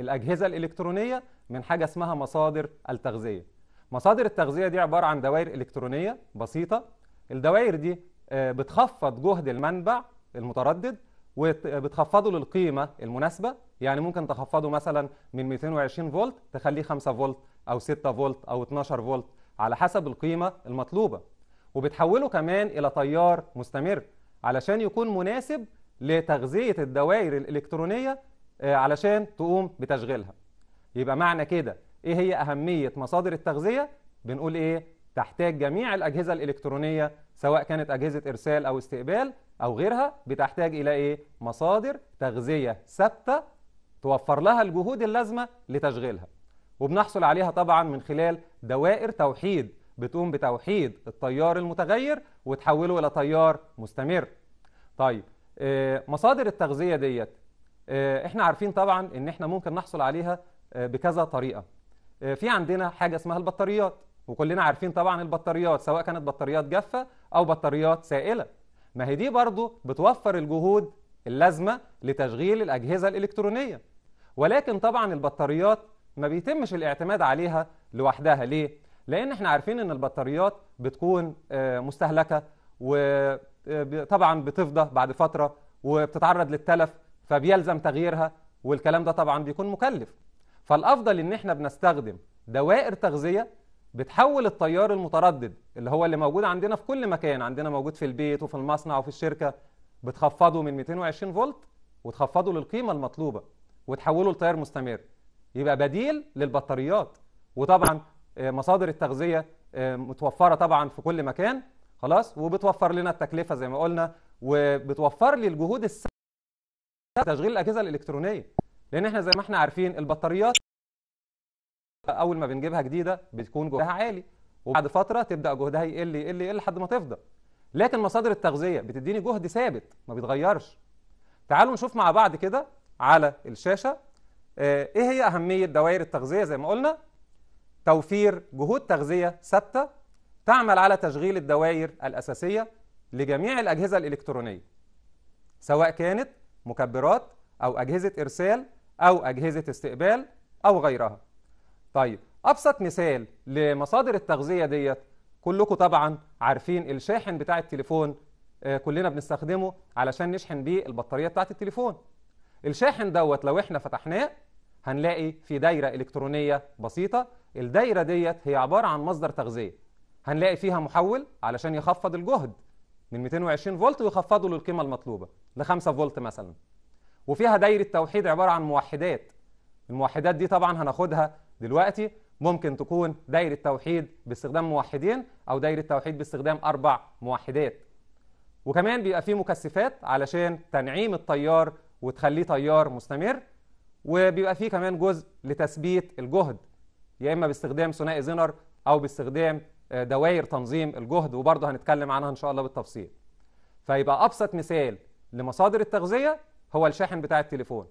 الأجهزة الإلكترونية من حاجة اسمها مصادر التغذية مصادر التغذية دي عبارة عن دوائر إلكترونية بسيطة الدوائر دي آه، بتخفض جهد المنبع المتردد وبتخفضه آه، للقيمة المناسبة يعني ممكن تخفضه مثلا من 220 فولت تخليه 5 فولت أو 6 فولت أو 12 فولت على حسب القيمة المطلوبة وبتحوله كمان إلى تيار مستمر علشان يكون مناسب لتغذية الدوائر الإلكترونية آه، علشان تقوم بتشغيلها يبقى معنى كده ايه هي اهميه مصادر التغذيه بنقول ايه تحتاج جميع الاجهزه الالكترونيه سواء كانت اجهزه ارسال او استقبال او غيرها بتحتاج الى ايه مصادر تغذيه ثابته توفر لها الجهود اللازمه لتشغيلها وبنحصل عليها طبعا من خلال دوائر توحيد بتقوم بتوحيد التيار المتغير وتحوله الى تيار مستمر طيب آه، مصادر التغذيه ديت آه، احنا عارفين طبعا ان احنا ممكن نحصل عليها آه، بكذا طريقه آه، في عندنا حاجه اسمها البطاريات وكلنا عارفين طبعا البطاريات سواء كانت بطاريات جافه او بطاريات سائله ما هي دي برضو بتوفر الجهود اللازمه لتشغيل الاجهزه الالكترونيه ولكن طبعا البطاريات ما بيتمش الاعتماد عليها لوحدها ليه لان احنا عارفين ان البطاريات بتكون مستهلكه وطبعا بتفضى بعد فتره وبتتعرض للتلف فبيلزم تغييرها والكلام ده طبعا بيكون مكلف فالافضل ان احنا بنستخدم دوائر تغذيه بتحول التيار المتردد اللي هو اللي موجود عندنا في كل مكان عندنا موجود في البيت وفي المصنع وفي الشركه بتخفضه من 220 فولت وتخفضه للقيمه المطلوبه وتحوله لتيار مستمر يبقى بديل للبطاريات وطبعا آه، مصادر التغذيه آه، متوفره طبعا في كل مكان خلاص وبتوفر لنا التكلفه زي ما قلنا وبتوفر لي الجهود الس... تشغيل الاجهزه الالكترونيه لان احنا زي ما احنا عارفين البطاريات اول ما بنجيبها جديده بتكون جهدها عالي وبعد فتره تبدا جهدها يقل يقل يقل لحد ما تفضى لكن مصادر التغذيه بتديني جهد ثابت ما بيتغيرش تعالوا نشوف مع بعض كده على الشاشه آه، ايه هي اهميه دوائر التغذيه زي ما قلنا توفير جهود تغذيه ثابته تعمل على تشغيل الدوائر الاساسيه لجميع الاجهزه الالكترونيه سواء كانت مكبرات أو أجهزة إرسال أو أجهزة استقبال أو غيرها طيب أبسط مثال لمصادر التغذية ديت كلكم طبعا عارفين الشاحن بتاع التليفون آه، كلنا بنستخدمه علشان نشحن بيه البطارية بتاعة التليفون الشاحن دوت لو احنا فتحناه هنلاقي في دايرة إلكترونية بسيطة الدايرة ديت هي عبارة عن مصدر تغذية هنلاقي فيها محول علشان يخفض الجهد من 220 فولت ويخفضوا للقيمه المطلوبه ل 5 فولت مثلا وفيها دايره توحيد عباره عن موحدات الموحدات دي طبعا هناخدها دلوقتي ممكن تكون دايره توحيد باستخدام موحدين او دايره توحيد باستخدام اربع موحدات وكمان بيبقى فيه مكثفات علشان تنعيم التيار وتخليه تيار مستمر وبيبقى فيه كمان جزء لتثبيت الجهد يا اما باستخدام ثنائي زينر او باستخدام آه، دوائر تنظيم الجهد وبرضه هنتكلم عنها ان شاء الله بالتفصيل فيبقى ابسط مثال لمصادر التغذيه هو الشاحن بتاع التليفون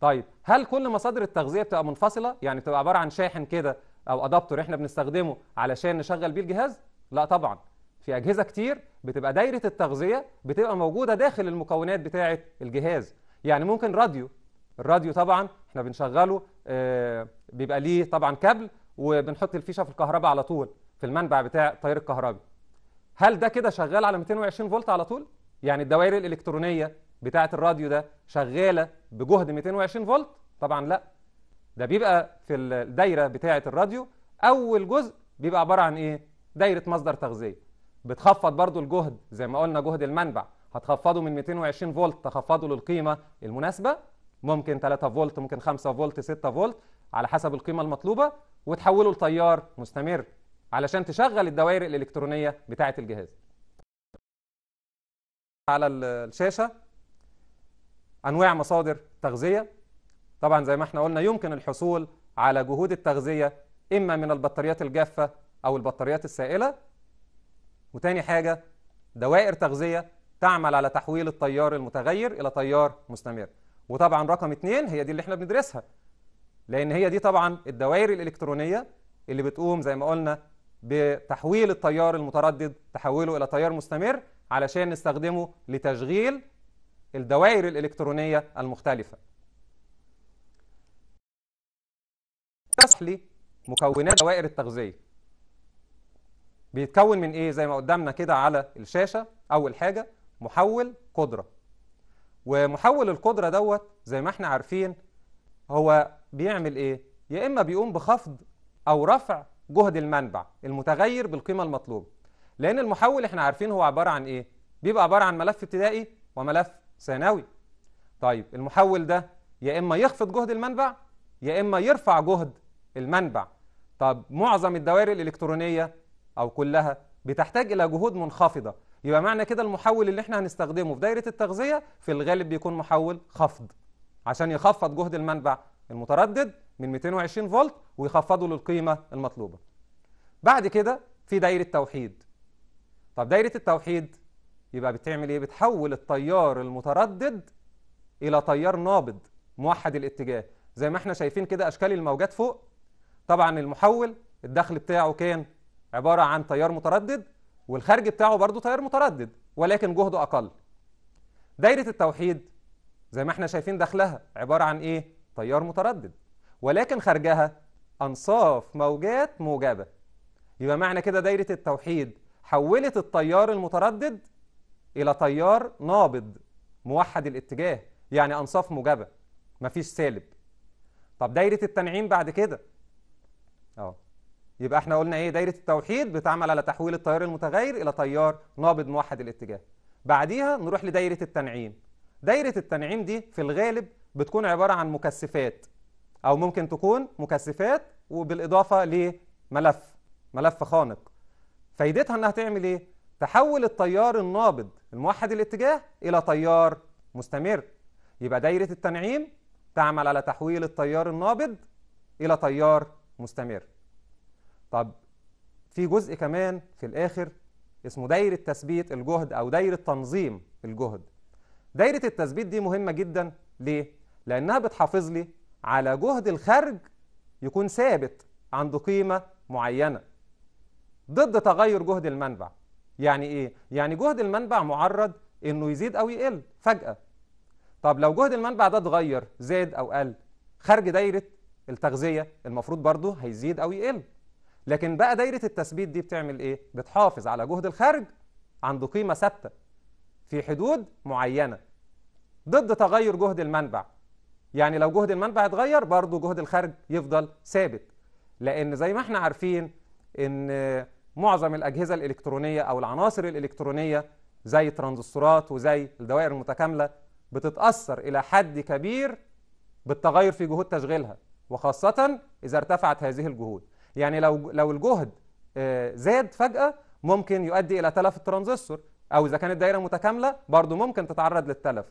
طيب هل كل مصادر التغذيه بتبقى منفصله يعني بتبقى عباره عن شاحن كده او ادابتور احنا بنستخدمه علشان نشغل بيه الجهاز لا طبعا في اجهزه كتير بتبقى دايره التغذيه بتبقى موجوده داخل المكونات بتاعه الجهاز يعني ممكن راديو الراديو طبعا احنا بنشغله آه، بيبقى ليه طبعا كابل وبنحط الفيشه في الكهرباء على طول في المنبع بتاع التيار الكهربي هل ده كده شغال على 220 فولت على طول يعني الدوائر الالكترونيه بتاعه الراديو ده شغاله بجهد 220 فولت طبعا لا ده بيبقى في الدايره بتاعه الراديو اول جزء بيبقى عباره عن ايه دايره مصدر تغذيه بتخفض برضو الجهد زي ما قلنا جهد المنبع هتخفضه من 220 فولت تخفضه للقيمه المناسبه ممكن 3 فولت ممكن 5 فولت 6 فولت على حسب القيمه المطلوبه وتحوله لتيار مستمر علشان تشغل الدوائر الالكترونيه بتاعه الجهاز على الشاشه انواع مصادر تغذيه طبعا زي ما احنا قلنا يمكن الحصول على جهود التغذيه اما من البطاريات الجافه او البطاريات السائله وتاني حاجه دوائر تغذيه تعمل على تحويل التيار المتغير الى تيار مستمر وطبعا رقم اثنين هي دي اللي احنا بندرسها لان هي دي طبعا الدوائر الالكترونيه اللي بتقوم زي ما قلنا بتحويل التيار المتردد تحوله إلى تيار مستمر علشان نستخدمه لتشغيل الدوائر الإلكترونية المختلفة تصح مكونات دوائر التغذية بيتكون من إيه زي ما قدامنا كده على الشاشة أول حاجة محول قدرة ومحول القدرة دوت زي ما احنا عارفين هو بيعمل إيه يا إما بيقوم بخفض أو رفع جهد المنبع المتغير بالقيمة المطلوبة لأن المحول احنا عارفين هو عبارة عن إيه؟ بيبقى عبارة عن ملف ابتدائي وملف ثانوي طيب المحول ده يا إما يخفض جهد المنبع يا إما يرفع جهد المنبع طب معظم الدوائر الإلكترونية أو كلها بتحتاج إلى جهود منخفضة يبقى معنى كده المحول اللي احنا هنستخدمه في دايرة التغذية في الغالب بيكون محول خفض عشان يخفض جهد المنبع المتردد من 220 فولت ويخفضوا للقيمة المطلوبة بعد كده في دايرة توحيد طب دايرة التوحيد يبقى بتعمل ايه بتحول التيار المتردد الى تيار نابض موحد الاتجاه زي ما احنا شايفين كده اشكال الموجات فوق طبعا المحول الدخل بتاعه كان عبارة عن تيار متردد والخارج بتاعه برضه تيار متردد ولكن جهده اقل دايرة التوحيد زي ما احنا شايفين دخلها عبارة عن ايه تيار متردد ولكن خارجها أنصاف موجات موجبة يبقى معنى كده دايرة التوحيد حولت التيار المتردد إلى تيار نابض موحد الاتجاه يعني أنصاف موجبة مفيش سالب طب دايرة التنعيم بعد كده اه يبقى احنا قلنا ايه دايرة التوحيد بتعمل على تحويل التيار المتغير إلى تيار نابض موحد الاتجاه بعديها نروح لدايرة التنعيم دايرة التنعيم دي في الغالب بتكون عبارة عن مكثفات أو ممكن تكون مكثفات وبالإضافة لملف ملف خانق فايدتها إنها تعمل إيه؟ تحول التيار النابض الموحد الاتجاه إلى تيار مستمر يبقى دايرة التنعيم تعمل على تحويل التيار النابض إلى تيار مستمر طب في جزء كمان في الآخر اسمه دايرة تثبيت الجهد أو دايرة تنظيم الجهد دايرة التثبيت دي مهمة جدا ليه؟ لأنها بتحافظ لي على جهد الخرج يكون ثابت عنده قيمة معينة ضد تغير جهد المنبع يعني إيه؟ يعني جهد المنبع معرض إنه يزيد أو يقل فجأة طب لو جهد المنبع ده اتغير زاد أو قل خارج دايرة التغذية المفروض برضه هيزيد أو يقل لكن بقى دايرة التثبيت دي بتعمل إيه؟ بتحافظ على جهد الخارج عنده قيمة ثابتة في حدود معينة ضد تغير جهد المنبع يعني لو جهد المنبع اتغير برضه جهد الخارج يفضل ثابت لان زي ما احنا عارفين ان معظم الاجهزه الالكترونيه او العناصر الالكترونيه زي الترانزستورات وزي الدوائر المتكامله بتتاثر الى حد كبير بالتغير في جهود تشغيلها وخاصه اذا ارتفعت هذه الجهود يعني لو لو الجهد آه، زاد فجاه ممكن يؤدي الى تلف الترانزستور او اذا كانت دايره متكامله برضه ممكن تتعرض للتلف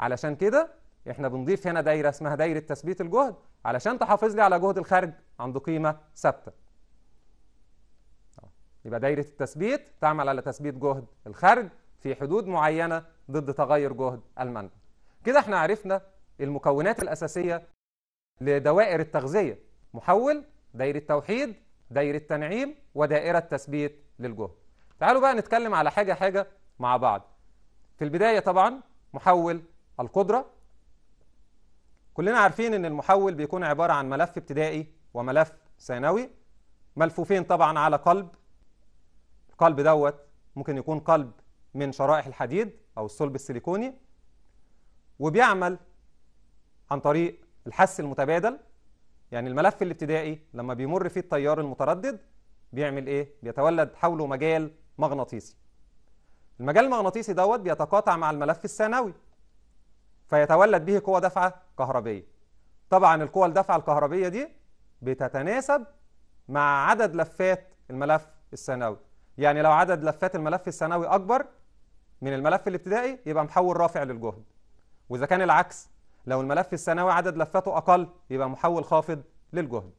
علشان كده احنا بنضيف هنا دايره اسمها دايره تثبيت الجهد علشان تحافظ لي على جهد الخارج عنده قيمه ثابته يبقى دايره التثبيت تعمل على تثبيت جهد الخارج في حدود معينه ضد تغير جهد المنبع كده احنا عرفنا المكونات الاساسيه لدوائر التغذيه محول دايره توحيد دايره تنعيم ودائره تثبيت للجهد تعالوا بقى نتكلم على حاجه حاجه مع بعض في البدايه طبعا محول القدره كلنا عارفين ان المحول بيكون عبارة عن ملف ابتدائي وملف ثانوي ملفوفين طبعا على قلب القلب دوت ممكن يكون قلب من شرائح الحديد او الصلب السيليكوني وبيعمل عن طريق الحس المتبادل يعني الملف الابتدائي لما بيمر فيه التيار المتردد بيعمل ايه بيتولد حوله مجال مغناطيسي المجال المغناطيسي دوت بيتقاطع مع الملف الثانوي فيتولد به قوة دفعة كهربية طبعا القوة الدفعة الكهربية دي بتتناسب مع عدد لفات الملف الثانوي يعني لو عدد لفات الملف الثانوي أكبر من الملف الابتدائي يبقى محول رافع للجهد وإذا كان العكس لو الملف الثانوي عدد لفاته أقل يبقى محول خافض للجهد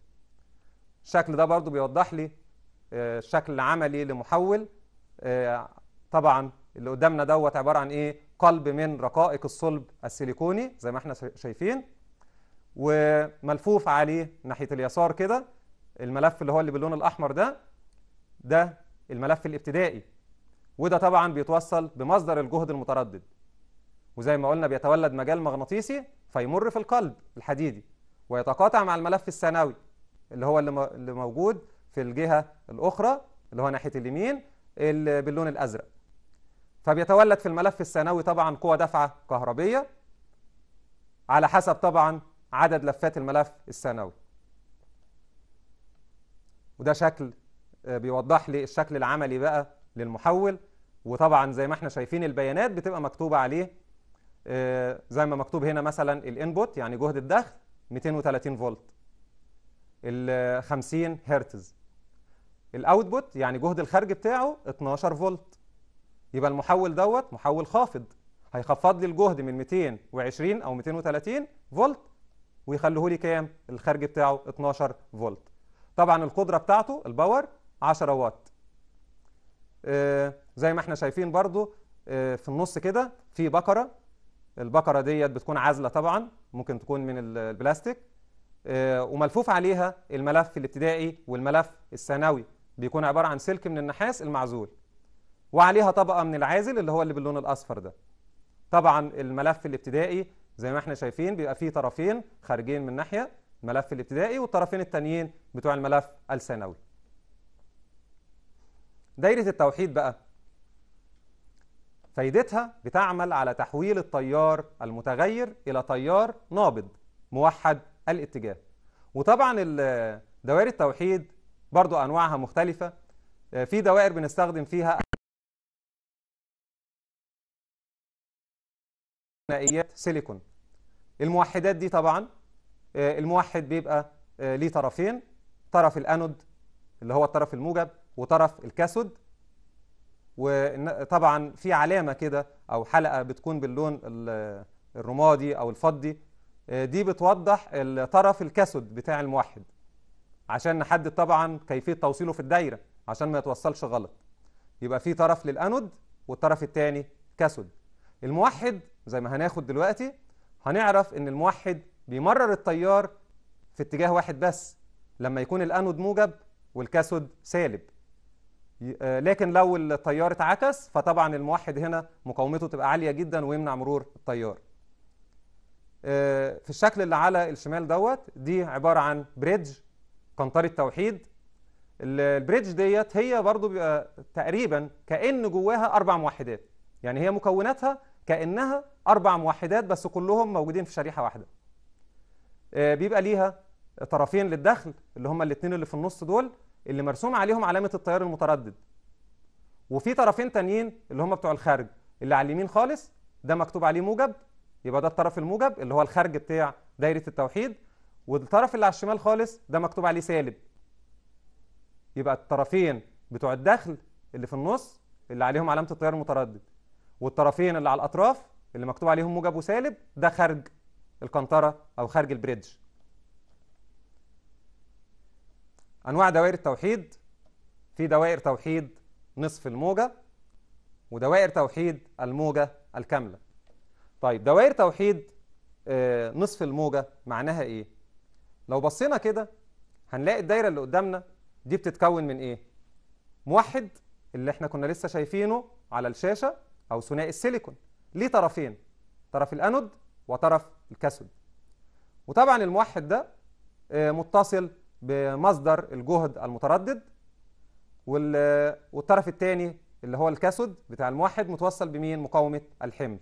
الشكل ده برضو بيوضح لي آه، شكل عملي لمحول آه، طبعا اللي قدامنا دوت عبارة عن إيه قلب من رقائق الصلب السيليكوني زي ما احنا شايفين وملفوف عليه ناحية اليسار كده الملف اللي هو اللي باللون الأحمر ده ده الملف الابتدائي وده طبعا بيتوصل بمصدر الجهد المتردد وزي ما قلنا بيتولد مجال مغناطيسي فيمر في القلب الحديدي ويتقاطع مع الملف الثانوي اللي هو اللي موجود في الجهة الأخرى اللي هو ناحية اليمين اللي باللون الأزرق فبيتولد في الملف الثانوي طبعا قوى دفعة كهربية على حسب طبعا عدد لفات الملف الثانوي وده شكل آه، بيوضح لي الشكل العملي بقى للمحول وطبعا زي ما احنا شايفين البيانات بتبقى مكتوبة عليه آه، زي ما مكتوب هنا مثلا الانبوت يعني جهد الدخل 230 فولت ال 50 هرتز الاوتبوت يعني جهد الخارج بتاعه 12 فولت يبقى المحول دوت محول خافض هيخفض لي الجهد من 220 او 230 فولت ويخليه لي كام الخارج بتاعه 12 فولت طبعا القدره بتاعته الباور 10 وات آه زي ما احنا شايفين برضو آه في النص كده في بكره البكره ديت بتكون عازله طبعا ممكن تكون من البلاستيك آه وملفوف عليها الملف الابتدائي والملف الثانوي بيكون عباره عن سلك من النحاس المعزول وعليها طبقة من العازل اللي هو اللي باللون الأصفر ده طبعا الملف الابتدائي زي ما احنا شايفين بيبقى فيه طرفين خارجين من ناحية الملف الابتدائي والطرفين التانيين بتوع الملف الثانوي دايرة التوحيد بقى فايدتها بتعمل على تحويل التيار المتغير إلى تيار نابض موحد الاتجاه وطبعا دوائر التوحيد برضو أنواعها مختلفة آه، في دوائر بنستخدم فيها ثنائيات سيليكون الموحدات دي طبعا آه، الموحد بيبقى آه، ليه طرفين طرف الانود اللي هو الطرف الموجب وطرف الكاثود وطبعا في علامه كده او حلقه بتكون باللون الرمادي او الفضي آه، دي بتوضح الطرف الكاثود بتاع الموحد عشان نحدد طبعا كيفيه توصيله في الدايره عشان ما يتوصلش غلط يبقى في طرف للانود والطرف الثاني كاثود الموحد زي ما هناخد دلوقتي هنعرف ان الموحد بيمرر التيار في اتجاه واحد بس لما يكون الانود موجب والكاثود سالب آه، لكن لو التيار اتعكس فطبعا الموحد هنا مقاومته تبقى عاليه جدا ويمنع مرور التيار آه، في الشكل اللي على الشمال دوت دي عباره عن بريدج قنطره توحيد البريدج ديت هي برضو بيبقى تقريبا كان جواها اربع موحدات يعني هي مكوناتها كانها أربع موحدات بس كلهم موجودين في شريحة واحدة آه، بيبقى ليها طرفين للدخل اللي هما الاثنين اللي في النص دول اللي مرسوم عليهم علامة التيار المتردد وفي طرفين تانيين اللي هما بتوع الخارج اللي على اليمين خالص ده مكتوب عليه موجب يبقى ده الطرف الموجب اللي هو الخارج بتاع دايرة التوحيد والطرف اللي على الشمال خالص ده مكتوب عليه سالب يبقى الطرفين بتوع الدخل اللي في النص اللي عليهم علامة التيار المتردد والطرفين اللي على الأطراف اللي مكتوب عليهم موجب وسالب ده خارج القنطرة أو خارج البريدج أنواع دوائر التوحيد في دوائر توحيد نصف الموجة ودوائر توحيد الموجة الكاملة طيب دوائر توحيد آه، نصف الموجة معناها إيه؟ لو بصينا كده هنلاقي الدايرة اللي قدامنا دي بتتكون من إيه؟ موحد اللي إحنا كنا لسه شايفينه على الشاشة أو ثنائي السيليكون ليه طرفين طرف الانود وطرف الكاثود وطبعا الموحد ده آه، متصل بمصدر الجهد المتردد والطرف الثاني اللي هو الكاثود بتاع الموحد متوصل بمين مقاومه الحمل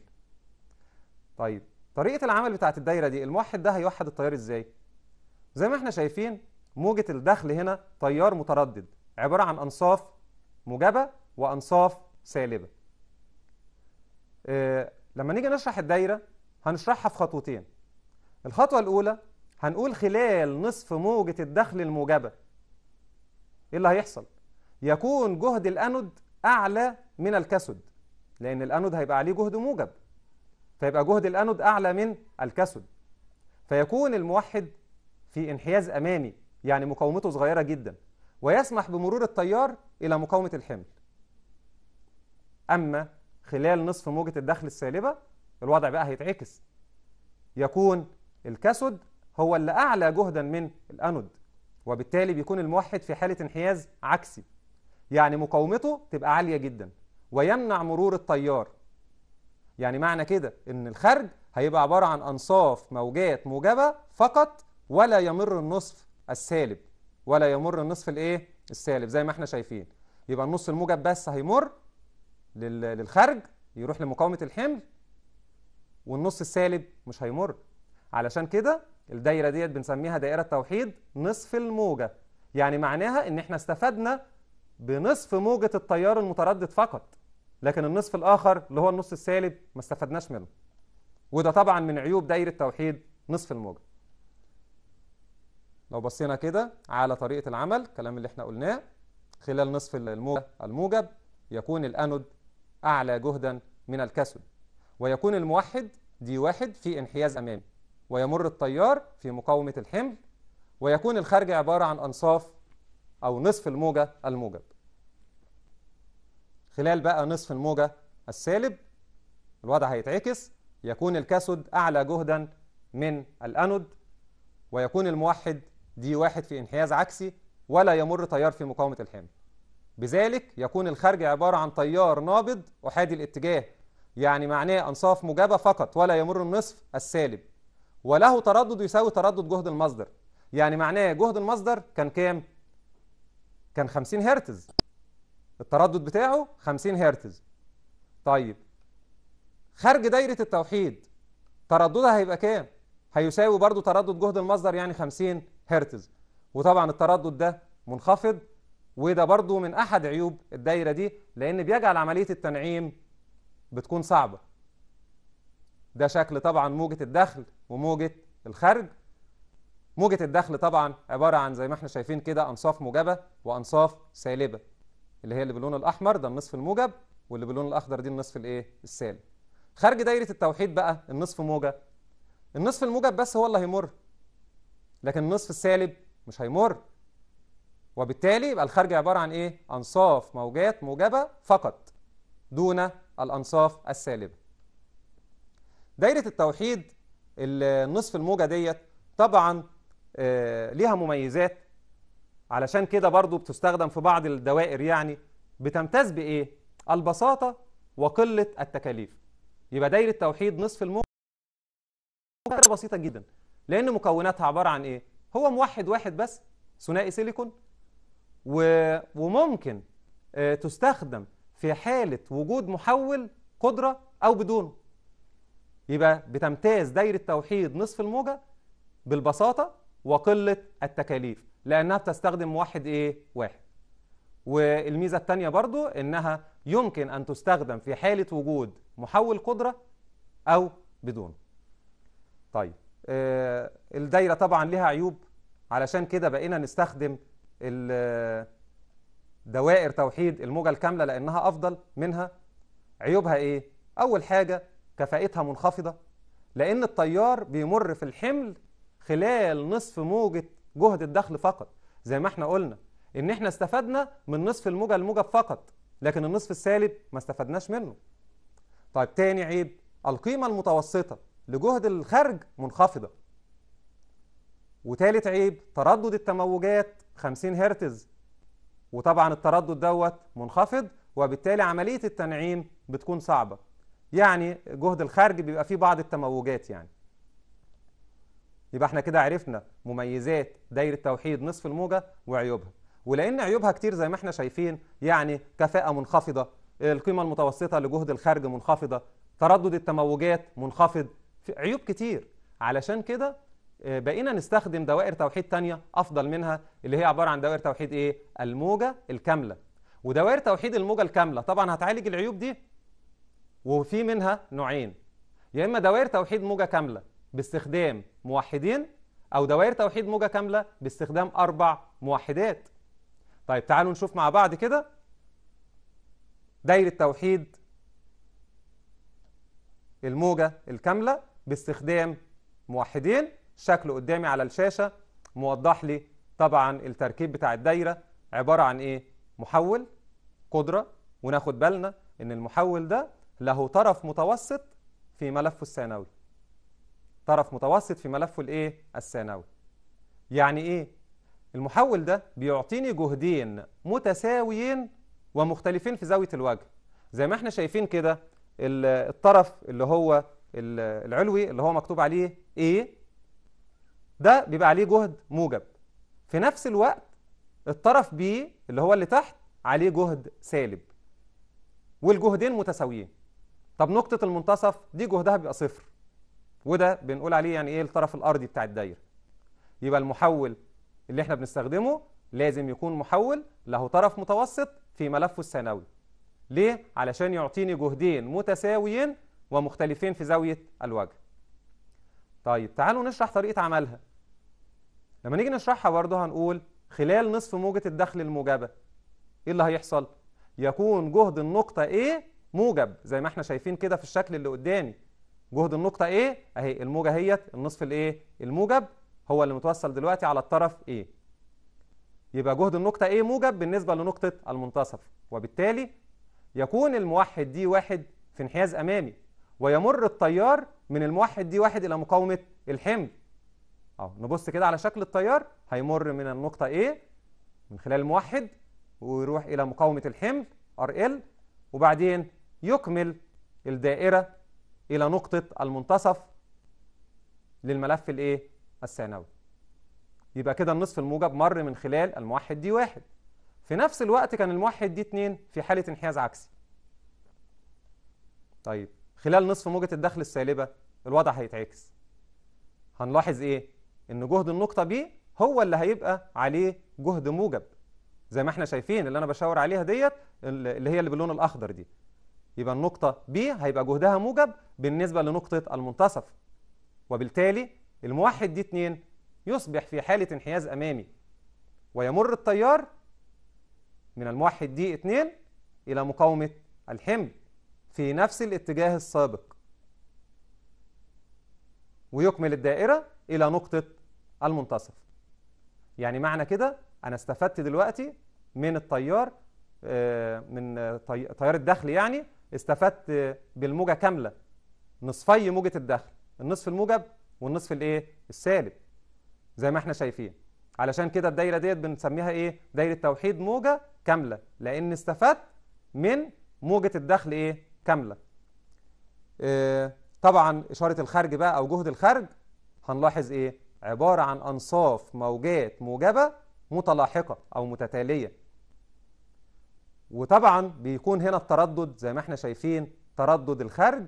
طيب طريقه العمل بتاعه الدايره دي الموحد ده هيوحد التيار ازاي زي ما احنا شايفين موجه الدخل هنا تيار متردد عباره عن انصاف موجبه وانصاف سالبه آه، لما نيجي نشرح الدايرة هنشرحها في خطوتين الخطوة الأولى هنقول خلال نصف موجة الدخل الموجبة إيه اللي هيحصل؟ يكون جهد الأنود أعلى من الكسد لأن الأنود هيبقى عليه جهد موجب فيبقى جهد الأنود أعلى من الكسد فيكون الموحد في انحياز أمامي يعني مقاومته صغيرة جدا ويسمح بمرور التيار إلى مقاومة الحمل أما خلال نصف موجة الدخل السالبة الوضع بقى هيتعكس يكون الكسد هو اللي أعلى جهدا من الأنود وبالتالي بيكون الموحد في حالة انحياز عكسي يعني مقاومته تبقى عالية جدا ويمنع مرور التيار يعني معنى كده ان الخرج هيبقى عبارة عن أنصاف موجات موجبة فقط ولا يمر النصف السالب ولا يمر النصف الايه السالب زي ما احنا شايفين يبقى النص الموجب بس هيمر للخارج يروح لمقاومه الحمل والنص السالب مش هيمر علشان كده الدايره ديت بنسميها دائره توحيد نصف الموجه يعني معناها ان احنا استفدنا بنصف موجه التيار المتردد فقط لكن النصف الاخر اللي هو النص السالب ما استفدناش منه وده طبعا من عيوب دايره توحيد نصف الموجه لو بصينا كده على طريقه العمل الكلام اللي احنا قلناه خلال نصف الموجه الموجب يكون الانود أعلى جهدا من الكسل ويكون الموحد دي واحد في انحياز أمامي ويمر التيار في مقاومة الحمل ويكون الخارج عبارة عن أنصاف أو نصف الموجة الموجب خلال بقى نصف الموجة السالب الوضع هيتعكس يكون الكسد أعلى جهدا من الأنود ويكون الموحد دي واحد في انحياز عكسي ولا يمر تيار في مقاومة الحمل بذلك يكون الخارج عبارة عن تيار نابض أحادي الاتجاه يعني معناه أنصاف موجبة فقط ولا يمر النصف السالب وله تردد يساوي تردد جهد المصدر يعني معناه جهد المصدر كان كام؟ كان 50 هرتز التردد بتاعه 50 هرتز طيب خارج دايرة التوحيد ترددها هيبقى كام؟ هيساوي برضو تردد جهد المصدر يعني 50 هرتز وطبعا التردد ده منخفض وده برضو من احد عيوب الدايره دي لان بيجعل عمليه التنعيم بتكون صعبه ده شكل طبعا موجه الدخل وموجه الخرج موجه الدخل طبعا عباره عن زي ما احنا شايفين كده انصاف موجبه وانصاف سالبه اللي هي اللي باللون الاحمر ده النصف الموجب واللي باللون الاخضر دي النصف الايه السالب خارج دايره التوحيد بقى النصف موجه النصف الموجب بس هو اللي هيمر لكن النصف السالب مش هيمر وبالتالي يبقى الخارج عبارة عن إيه؟ أنصاف موجات موجبة فقط دون الأنصاف السالبة دايرة التوحيد النصف الموجة ديت طبعا آه، ليها مميزات علشان كده برضو بتستخدم في بعض الدوائر يعني بتمتاز بإيه؟ البساطة وقلة التكاليف يبقى دايرة توحيد نصف الموجة بسيطة جدا لأن مكوناتها عبارة عن إيه؟ هو موحد واحد بس ثنائي سيليكون وممكن آه، تستخدم في حالة وجود محول قدرة أو بدونه يبقى بتمتاز دايرة توحيد نصف الموجة بالبساطة وقلة التكاليف لأنها بتستخدم موحد إيه؟ واحد والميزة الثانية برضو إنها يمكن أن تستخدم في حالة وجود محول قدرة أو بدونه طيب آه، الدايرة طبعا لها عيوب علشان كده بقينا نستخدم دوائر توحيد الموجة الكاملة لأنها أفضل منها عيوبها إيه؟ أول حاجة كفائتها منخفضة لأن الطيار بيمر في الحمل خلال نصف موجة جهد الدخل فقط زي ما احنا قلنا إن احنا استفدنا من نصف الموجة الموجب فقط لكن النصف السالب ما استفدناش منه طيب تاني عيب القيمة المتوسطة لجهد الخارج منخفضة وتالت عيب تردد التموجات 50 هرتز وطبعا التردد دوت منخفض وبالتالي عملية التنعيم بتكون صعبة يعني جهد الخارج بيبقى فيه بعض التموجات يعني يبقى احنا كده عرفنا مميزات دايرة توحيد نصف الموجة وعيوبها ولأن عيوبها كتير زي ما احنا شايفين يعني كفاءة منخفضة القيمة المتوسطة لجهد الخارج منخفضة تردد التموجات منخفض عيوب كتير علشان كده آه، بقينا نستخدم دوائر توحيد تانية أفضل منها اللي هي عبارة عن دوائر توحيد إيه؟ الموجة الكاملة ودوائر توحيد الموجة الكاملة طبعا هتعالج العيوب دي وفي منها نوعين يا إما دوائر توحيد موجة كاملة باستخدام موحدين أو دوائر توحيد موجة كاملة باستخدام أربع موحدات طيب تعالوا نشوف مع بعض كده دايرة توحيد الموجة الكاملة باستخدام موحدين شكله قدامي على الشاشة موضح لي طبعا التركيب بتاع الدايرة عبارة عن ايه محول قدرة وناخد بالنا ان المحول ده له طرف متوسط في ملفه الثانوي طرف متوسط في ملفه الايه الثانوي يعني ايه المحول ده بيعطيني جهدين متساويين ومختلفين في زاوية الوجه زي ما احنا شايفين كده الطرف اللي هو العلوي اللي هو مكتوب عليه ايه ده بيبقى عليه جهد موجب في نفس الوقت الطرف بي اللي هو اللي تحت عليه جهد سالب والجهدين متساويين طب نقطة المنتصف دي جهدها بيبقى صفر وده بنقول عليه يعني ايه الطرف الارضي بتاع الدايره يبقى المحول اللي احنا بنستخدمه لازم يكون محول له طرف متوسط في ملفه الثانوي ليه علشان يعطيني جهدين متساويين ومختلفين في زاويه الوجه طيب تعالوا نشرح طريقه عملها لما نيجي نشرحها برضه هنقول خلال نصف موجة الدخل الموجبة ايه اللي هيحصل يكون جهد النقطة A موجب زي ما احنا شايفين كده في الشكل اللي قدامي جهد النقطة A اهي الموجة هي النصف الايه الموجب هو اللي متوصل دلوقتي على الطرف A يبقى جهد النقطة A موجب بالنسبة لنقطة المنتصف وبالتالي يكون الموحد دي واحد في انحياز أمامي ويمر التيار من الموحد دي واحد إلى مقاومة الحمل اهو نبص كده على شكل التيار هيمر من النقطه A من خلال الموحد ويروح الى مقاومه الحمل RL وبعدين يكمل الدائره الى نقطه المنتصف للملف الايه الثانوي يبقى كده النصف الموجب مر من خلال الموحد دي واحد في نفس الوقت كان الموحد دي اتنين في حالة انحياز عكسي طيب خلال نصف موجة الدخل السالبة الوضع هيتعكس هنلاحظ ايه ان جهد النقطه ب هو اللي هيبقى عليه جهد موجب زي ما احنا شايفين اللي انا بشاور عليها ديت اللي هي اللي باللون الاخضر دي يبقى النقطه ب هيبقى جهدها موجب بالنسبه لنقطه المنتصف وبالتالي الموحد دي 2 يصبح في حاله انحياز امامي ويمر التيار من الموحد دي 2 الى مقاومه الحمل في نفس الاتجاه السابق ويكمل الدائرة إلى نقطة المنتصف يعني معنى كده أنا استفدت دلوقتي من التيار آه، من تيار الدخل يعني استفدت بالموجة كاملة نصفي موجة الدخل النصف الموجب والنصف الايه السالب زي ما احنا شايفين علشان كده الدايره ديت بنسميها ايه دايره توحيد موجه كامله لان استفدت من موجه الدخل ايه كامله آه، طبعا اشاره الخارج بقى او جهد الخارج هنلاحظ إيه؟ عبارة عن أنصاف موجات موجبة متلاحقة أو متتالية وطبعا بيكون هنا التردد زي ما احنا شايفين تردد الخرج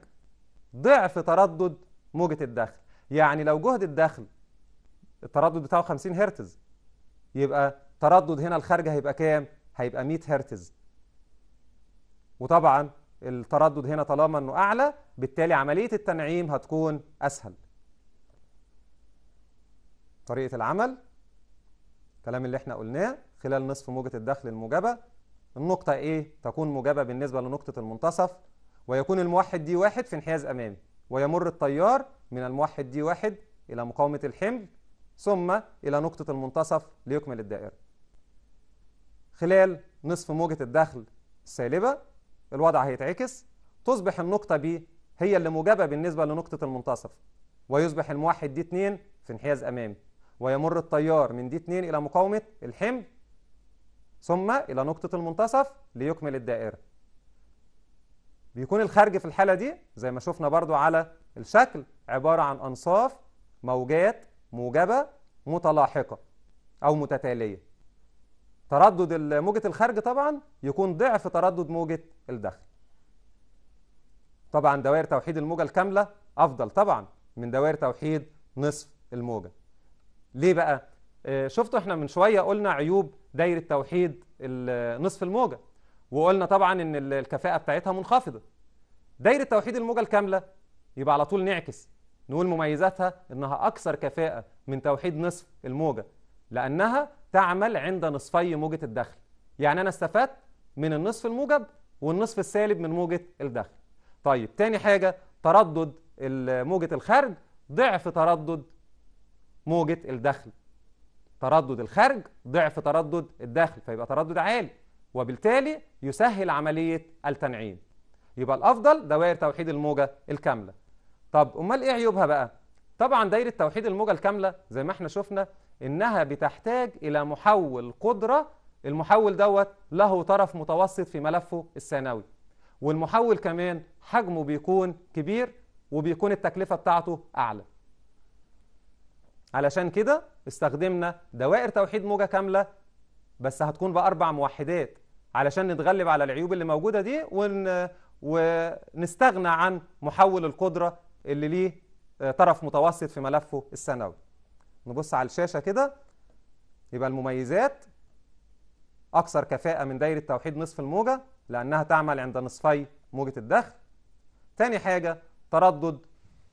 ضعف تردد موجة الدخل يعني لو جهد الدخل التردد بتاعه 50 هرتز يبقى تردد هنا الخارج هيبقى كام؟ هيبقى 100 هرتز وطبعا التردد هنا طالما انه اعلى بالتالي عمليه التنعيم هتكون اسهل طريقة العمل الكلام اللي احنا قلناه خلال نصف موجة الدخل الموجبة النقطة A تكون موجبة بالنسبة لنقطة المنتصف ويكون الموحد دي واحد في انحياز أمامي ويمر التيار من الموحد دي واحد إلى مقاومة الحمل ثم إلى نقطة المنتصف ليكمل الدائرة خلال نصف موجة الدخل السالبة الوضع هيتعكس تصبح النقطة B هي اللي موجبة بالنسبة لنقطة المنتصف ويصبح الموحد دي 2 في انحياز أمامي ويمر التيار من دي 2 إلى مقاومة الحمل ثم إلى نقطة المنتصف ليكمل الدائرة بيكون الخارج في الحالة دي زي ما شفنا برضو على الشكل عبارة عن أنصاف موجات موجبة متلاحقة أو متتالية تردد موجة الخارج طبعا يكون ضعف تردد موجة الدخل طبعا دوائر توحيد الموجة الكاملة أفضل طبعا من دوائر توحيد نصف الموجة ليه بقى آه، شفتوا احنا من شويه قلنا عيوب دايره توحيد نصف الموجه وقلنا طبعا ان الكفاءه بتاعتها منخفضه دايره توحيد الموجه الكامله يبقى على طول نعكس نقول مميزاتها انها اكثر كفاءه من توحيد نصف الموجه لانها تعمل عند نصفي موجه الدخل يعني انا استفدت من النصف الموجب والنصف السالب من موجه الدخل طيب تاني حاجه تردد موجه الخارج ضعف تردد موجة الدخل تردد الخارج ضعف تردد الدخل فيبقى تردد عالي وبالتالي يسهل عملية التنعيم يبقى الأفضل دوائر توحيد الموجة الكاملة طب أمال إيه عيوبها بقى؟ طبعا دايرة توحيد الموجة الكاملة زي ما احنا شفنا إنها بتحتاج إلى محول قدرة المحول دوت له طرف متوسط في ملفه الثانوي والمحول كمان حجمه بيكون كبير وبيكون التكلفة بتاعته أعلى علشان كده استخدمنا دوائر توحيد موجة كاملة بس هتكون بأربع موحدات علشان نتغلب على العيوب اللي موجودة دي ون... ونستغنى عن محول القدرة اللي ليه آه، طرف متوسط في ملفه السنوي نبص على الشاشة كده يبقى المميزات أكثر كفاءة من دايرة توحيد نصف الموجة لأنها تعمل عند نصفي موجة الدخل تاني حاجة تردد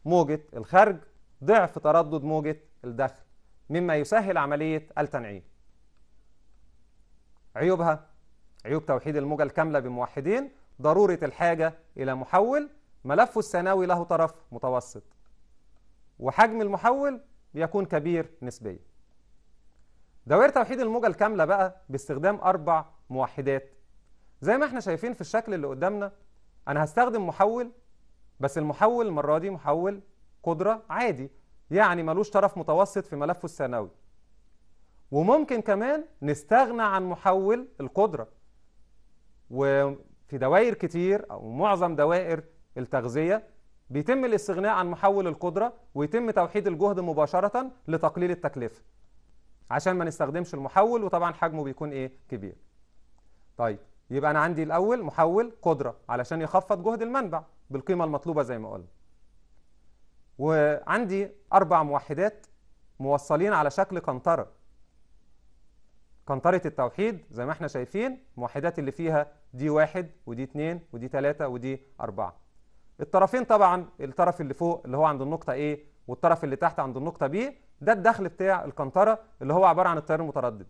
موجة الخرج ضعف تردد موجة الدخل مما يسهل عملية التنعيم عيوبها عيوب توحيد الموجة الكاملة بموحدين ضرورة الحاجة إلى محول ملفه الثانوي له طرف متوسط وحجم المحول يكون كبير نسبيا دوائر توحيد الموجة الكاملة بقى باستخدام أربع موحدات زي ما احنا شايفين في الشكل اللي قدامنا أنا هستخدم محول بس المحول المرة دي محول قدرة عادي يعني ملوش طرف متوسط في ملفه الثانوي وممكن كمان نستغنى عن محول القدرة وفي دوائر كتير أو معظم دوائر التغذية بيتم الاستغناء عن محول القدرة ويتم توحيد الجهد مباشرة لتقليل التكلفة عشان ما نستخدمش المحول وطبعا حجمه بيكون ايه كبير طيب يبقى انا عندي الاول محول قدرة علشان يخفض جهد المنبع بالقيمة المطلوبة زي ما قلنا وعندي أربع موحدات موصلين على شكل قنطرة قنطرة التوحيد زي ما احنا شايفين الموحدات اللي فيها دي واحد ودي اتنين ودي تلاتة ودي أربعة الطرفين طبعا الطرف اللي فوق اللي هو عند النقطة A والطرف اللي تحت عند النقطة B ده الدخل بتاع القنطرة اللي هو عبارة عن التيار المتردد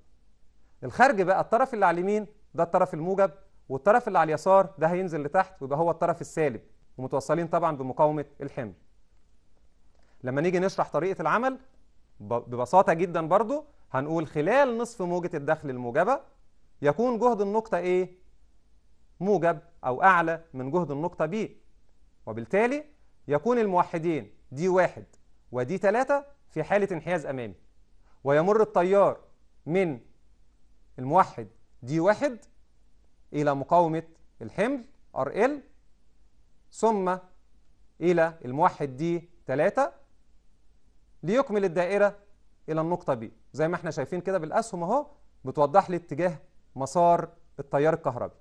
الخارج بقى الطرف اللي على اليمين ده الطرف الموجب والطرف اللي على اليسار ده هينزل لتحت ويبقى هو الطرف السالب ومتوصلين طبعا بمقاومة الحمل لما نيجي نشرح طريقة العمل ببساطة جدا برضو هنقول خلال نصف موجة الدخل الموجبة يكون جهد النقطة A إيه؟ موجب أو أعلى من جهد النقطة B وبالتالي يكون الموحدين دي واحد ودي ثلاثة في حالة انحياز أمامي ويمر التيار من الموحد دي واحد إلى مقاومة الحمل RL ثم إلى الموحد دي 3 ليكمل الدائرة إلى النقطة B زي ما احنا شايفين كده بالأسهم أهو بتوضح لي اتجاه مسار التيار الكهربي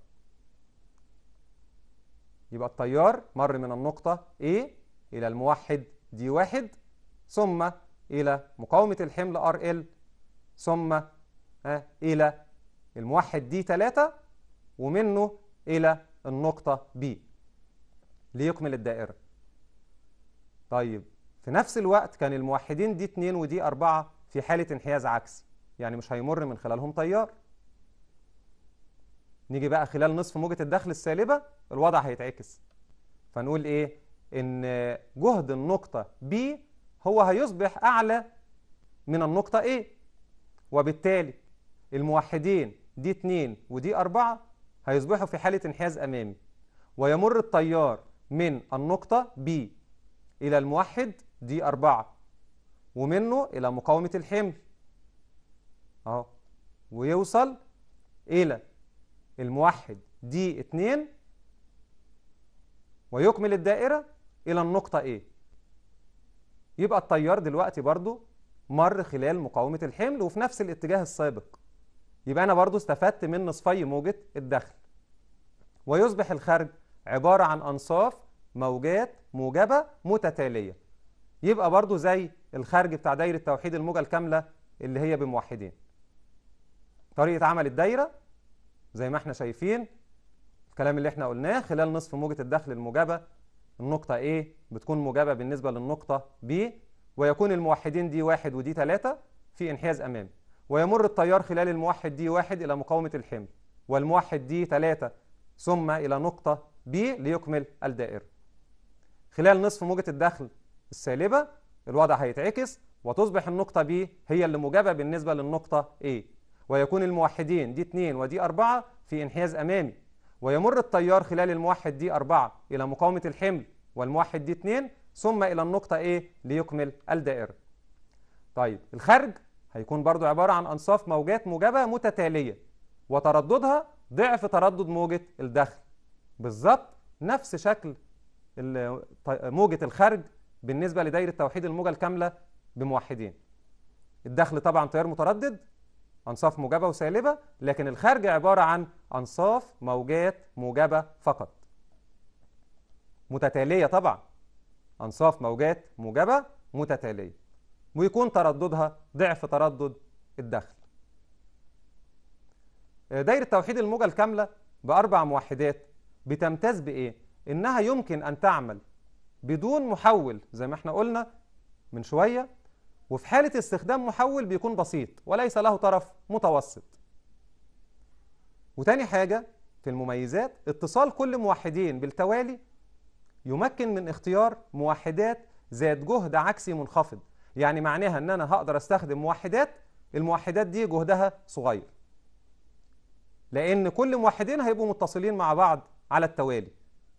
يبقى التيار مر من النقطة A إلى الموحد D1 ثم إلى مقاومة الحمل RL ثم إلى الموحد D3 ومنه إلى النقطة B ليكمل الدائرة طيب في نفس الوقت كان الموحدين دي اتنين ودي أربعة في حالة انحياز عكسي يعني مش هيمر من خلالهم تيار نيجي بقى خلال نصف موجة الدخل السالبة الوضع هيتعكس فنقول إيه إن جهد النقطة B هو هيصبح أعلى من النقطة A وبالتالي الموحدين دي 2 ودي 4 هيصبحوا في حالة انحياز أمامي ويمر التيار من النقطة B إلى الموحد دي أربعة ومنه إلى مقاومة الحمل أهو ويوصل إلى الموحد دي اتنين ويكمل الدائرة إلى النقطة A يبقى التيار دلوقتي برضو مر خلال مقاومة الحمل وفي نفس الاتجاه السابق يبقى أنا برضو استفدت من نصفي موجة الدخل ويصبح الخرج عبارة عن أنصاف موجات موجبة متتالية يبقى برضو زي الخارج بتاع دايرة توحيد الموجة الكاملة اللي هي بموحدين طريقة عمل الدايرة زي ما احنا شايفين الكلام اللي احنا قلناه خلال نصف موجة الدخل الموجبة النقطة A بتكون موجبة بالنسبة للنقطة B ويكون الموحدين دي واحد ودي ثلاثة في انحياز أمامي ويمر التيار خلال الموحد دي واحد إلى مقاومة الحمل والموحد دي ثلاثة ثم إلى نقطة B ليكمل الدائرة خلال نصف موجة الدخل السالبة الوضع هيتعكس وتصبح النقطة B هي اللي موجبة بالنسبة للنقطة A ويكون الموحدين دي 2 ودي 4 في انحياز أمامي ويمر التيار خلال الموحد دي 4 إلى مقاومة الحمل والموحد دي 2 ثم إلى النقطة A ليكمل الدائرة طيب الخرج هيكون برضو عبارة عن أنصاف موجات موجبة متتالية وترددها ضعف تردد موجة الدخل بالظبط نفس شكل موجة الخرج بالنسبة لدايرة توحيد الموجة الكاملة بموحدين الدخل طبعا تيار متردد أنصاف موجبة وسالبة لكن الخارج عبارة عن أنصاف موجات موجبة فقط متتالية طبعا أنصاف موجات موجبة متتالية ويكون ترددها ضعف تردد الدخل دايرة توحيد الموجة الكاملة بأربع موحدات بتمتاز بإيه؟ إنها يمكن أن تعمل بدون محول زي ما احنا قلنا من شوية وفي حالة استخدام محول بيكون بسيط وليس له طرف متوسط وتاني حاجة في المميزات اتصال كل موحدين بالتوالي يمكن من اختيار موحدات ذات جهد عكسي منخفض يعني معناها ان انا هقدر استخدم موحدات الموحدات دي جهدها صغير لان كل موحدين هيبقوا متصلين مع بعض على التوالي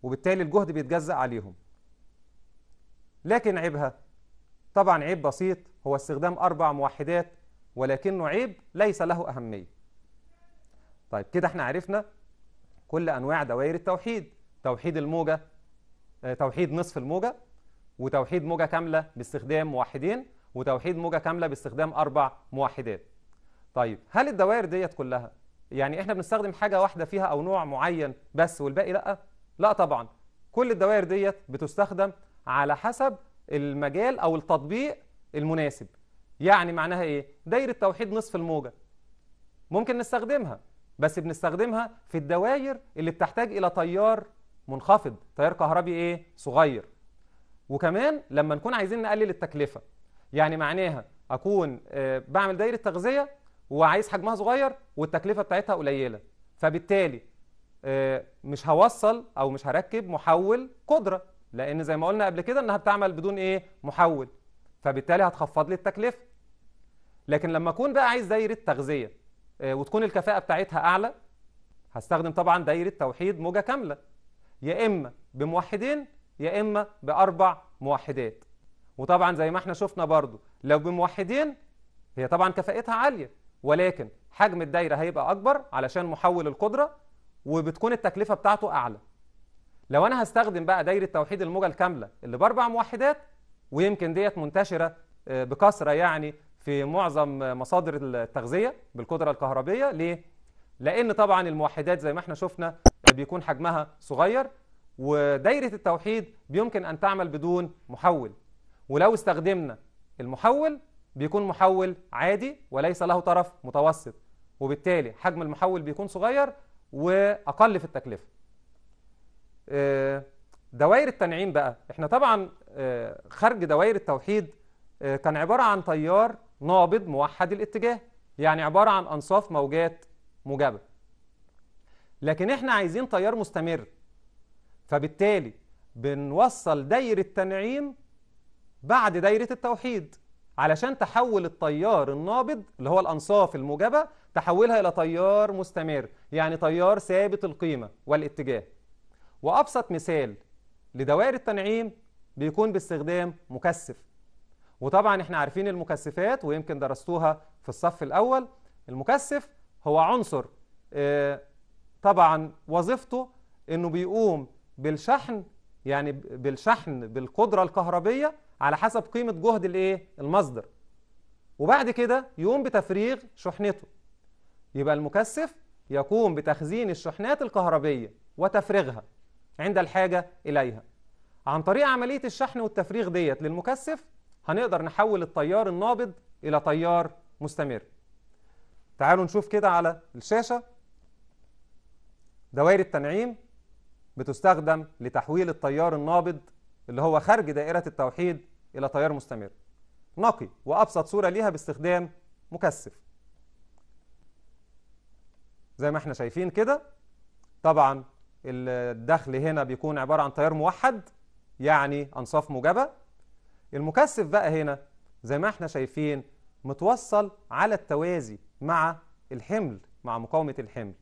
وبالتالي الجهد بيتجزأ عليهم لكن عيبها طبعا عيب بسيط هو استخدام أربع موحدات ولكنه عيب ليس له أهمية طيب كده احنا عرفنا كل أنواع دوائر التوحيد توحيد الموجة آه، توحيد نصف الموجة وتوحيد موجة كاملة باستخدام موحدين وتوحيد موجة كاملة باستخدام أربع موحدات طيب هل الدوائر ديت كلها يعني احنا بنستخدم حاجة واحدة فيها أو نوع معين بس والباقي لأ؟ لا طبعا كل الدوائر ديت بتستخدم على حسب المجال أو التطبيق المناسب يعني معناها إيه؟ دايرة توحيد نصف الموجة ممكن نستخدمها بس بنستخدمها في الدوائر اللي بتحتاج إلى تيار منخفض تيار كهربي إيه؟ صغير وكمان لما نكون عايزين نقلل التكلفة يعني معناها أكون آه، بعمل دايرة تغذية وعايز حجمها صغير والتكلفة بتاعتها قليلة فبالتالي آه، مش هوصل أو مش هركب محول قدرة لان زي ما قلنا قبل كده انها بتعمل بدون ايه محول فبالتالي هتخفض لي التكلفه لكن لما اكون بقى عايز دايره تغذيه آه، وتكون الكفاءه بتاعتها اعلى هستخدم طبعا دايره توحيد موجه كامله يا اما بموحدين يا اما باربع موحدات وطبعا زي ما احنا شفنا برضو لو بموحدين هي طبعا كفاءتها عاليه ولكن حجم الدايره هيبقى اكبر علشان محول القدره وبتكون التكلفه بتاعته اعلى لو انا هستخدم بقى دايره توحيد الموجه الكامله اللي باربع موحدات ويمكن ديت منتشره آه، بكثره يعني في معظم مصادر التغذيه بالقدره الكهربيه ليه لان طبعا الموحدات زي ما احنا شفنا آه، بيكون حجمها صغير ودايره التوحيد بيمكن ان تعمل بدون محول ولو استخدمنا المحول بيكون محول عادي وليس له طرف متوسط وبالتالي حجم المحول بيكون صغير واقل في التكلفه آه، دوائر التنعيم بقى احنا طبعا آه، خارج دوائر التوحيد آه، كان عبارة عن تيار نابض موحد الاتجاه يعني عبارة عن أنصاف موجات موجبة لكن احنا عايزين تيار مستمر فبالتالي بنوصل دايرة تنعيم بعد دايرة التوحيد علشان تحول التيار النابض اللي هو الأنصاف الموجبة تحولها إلى تيار مستمر يعني تيار ثابت القيمة والاتجاه وأبسط مثال لدوائر التنعيم بيكون باستخدام مكثف وطبعا احنا عارفين المكثفات ويمكن درستوها في الصف الأول المكثف هو عنصر آه، طبعا وظيفته انه بيقوم بالشحن يعني بالشحن بالقدرة الكهربية على حسب قيمة جهد الايه المصدر وبعد كده يقوم بتفريغ شحنته يبقى المكثف يقوم بتخزين الشحنات الكهربية وتفريغها عند الحاجة إليها عن طريق عملية الشحن والتفريغ ديت للمكثف هنقدر نحول التيار النابض إلى تيار مستمر تعالوا نشوف كده على الشاشة دوائر التنعيم بتستخدم لتحويل التيار النابض اللي هو خارج دائرة التوحيد إلى تيار مستمر نقي وأبسط صورة ليها باستخدام مكثف زي ما احنا شايفين كده طبعا الدخل هنا بيكون عبارة عن تيار موحد يعني أنصاف موجبة المكثف بقى هنا زي ما احنا شايفين متوصل على التوازي مع الحمل مع مقاومة الحمل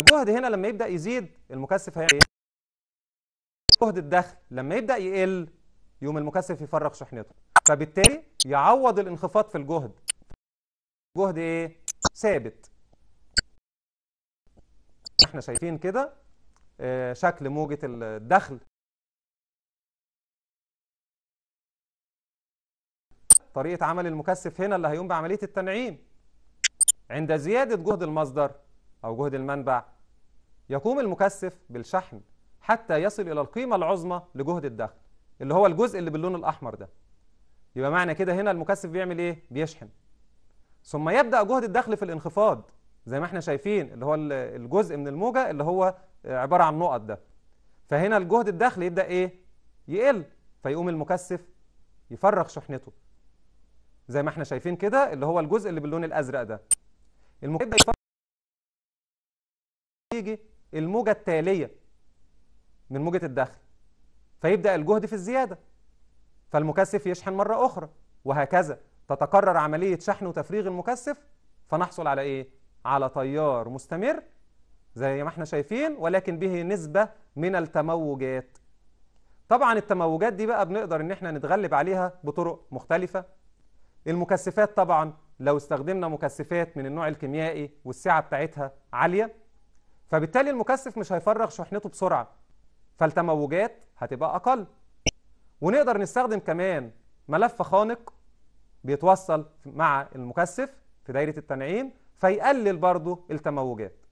الجهد هنا لما يبدأ يزيد المكثف هيعمل إيه؟ جهد الدخل لما يبدأ يقل يوم المكثف يفرغ شحنته فبالتالي يعوض الانخفاض في الجهد جهد ايه ثابت احنا شايفين كده آه، شكل موجة الدخل طريقة عمل المكثف هنا اللي هيقوم بعملية التنعيم عند زيادة جهد المصدر أو جهد المنبع يقوم المكثف بالشحن حتى يصل إلى القيمة العظمى لجهد الدخل اللي هو الجزء اللي باللون الأحمر ده يبقى معنى كده هنا المكثف بيعمل إيه؟ بيشحن ثم يبدأ جهد الدخل في الانخفاض زي ما احنا شايفين اللي هو الجزء من الموجة اللي هو عبارة عن نقط ده فهنا الجهد الداخلي يبدأ ايه يقل فيقوم المكثف يفرغ شحنته زي ما احنا شايفين كده اللي هو الجزء اللي باللون الازرق ده المكثف يبدأ يفرغ يجي الموجة التالية من موجة الدخل فيبدأ الجهد في الزيادة فالمكثف يشحن مرة أخرى وهكذا تتكرر عملية شحن وتفريغ المكثف فنحصل على إيه؟ على تيار مستمر زي ما احنا شايفين ولكن به نسبة من التموجات طبعا التموجات دي بقى بنقدر ان احنا نتغلب عليها بطرق مختلفة المكثفات طبعا لو استخدمنا مكثفات من النوع الكيميائي والسعة بتاعتها عالية فبالتالي المكثف مش هيفرغ شحنته بسرعة فالتموجات هتبقى أقل ونقدر نستخدم كمان ملف خانق بيتوصل مع المكثف في دايرة التنعيم فيقلل برضه التموجات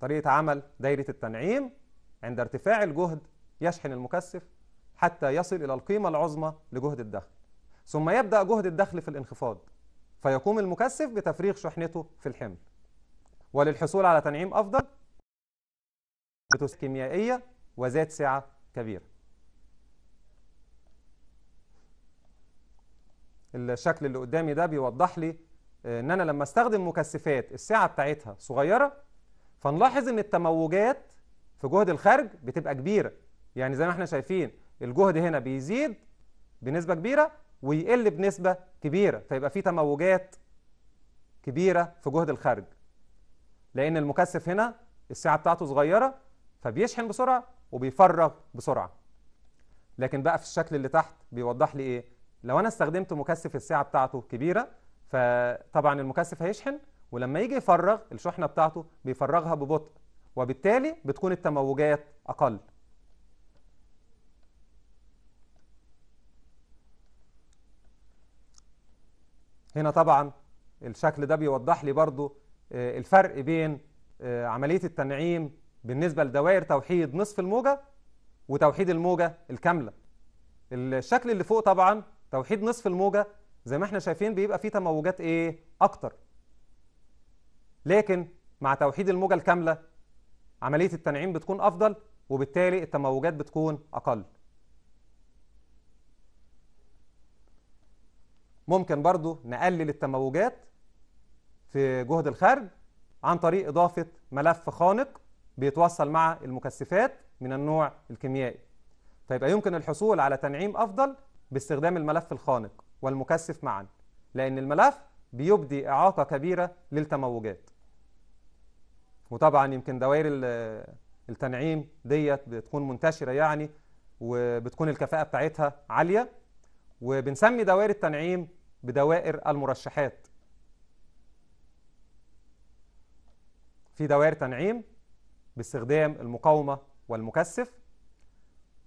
طريقة عمل دايرة التنعيم عند ارتفاع الجهد يشحن المكثف حتى يصل إلى القيمة العظمى لجهد الدخل ثم يبدأ جهد الدخل في الانخفاض فيقوم المكثف بتفريغ شحنته في الحمل وللحصول على تنعيم أفضل كيميائية وذات سعة كبيرة الشكل اللي قدامي ده بيوضح لي آه، ان انا لما استخدم مكثفات السعه بتاعتها صغيره فنلاحظ ان التموجات في جهد الخارج بتبقى كبيره يعني زي ما احنا شايفين الجهد هنا بيزيد بنسبه كبيره ويقل بنسبه كبيره فيبقى في تموجات كبيره في جهد الخارج لان المكثف هنا السعه بتاعته صغيره فبيشحن بسرعه وبيفرغ بسرعه لكن بقى في الشكل اللي تحت بيوضح لي ايه لو انا استخدمت مكثف السعه بتاعته كبيره فطبعا المكثف هيشحن ولما يجي يفرغ الشحنه بتاعته بيفرغها ببطء وبالتالي بتكون التموجات اقل هنا طبعا الشكل ده بيوضح لي برضو آه، الفرق بين آه، عملية التنعيم بالنسبة لدوائر توحيد نصف الموجة وتوحيد الموجة الكاملة الشكل اللي فوق طبعا توحيد نصف الموجة زي ما احنا شايفين بيبقى فيه تموجات ايه اكتر لكن مع توحيد الموجة الكاملة عملية التنعيم بتكون افضل وبالتالي التموجات بتكون اقل ممكن برضو نقلل التموجات في جهد الخرج عن طريق إضافة ملف خانق بيتوصل مع المكثفات من النوع الكيميائي فيبقى يمكن الحصول على تنعيم أفضل باستخدام الملف الخانق والمكثف معا لأن الملف بيبدي إعاقة كبيرة للتموجات وطبعا يمكن دوائر التنعيم ديت بتكون منتشرة يعني وبتكون الكفاءة بتاعتها عالية وبنسمي دوائر التنعيم بدوائر المرشحات في دوائر تنعيم باستخدام المقاومة والمكثف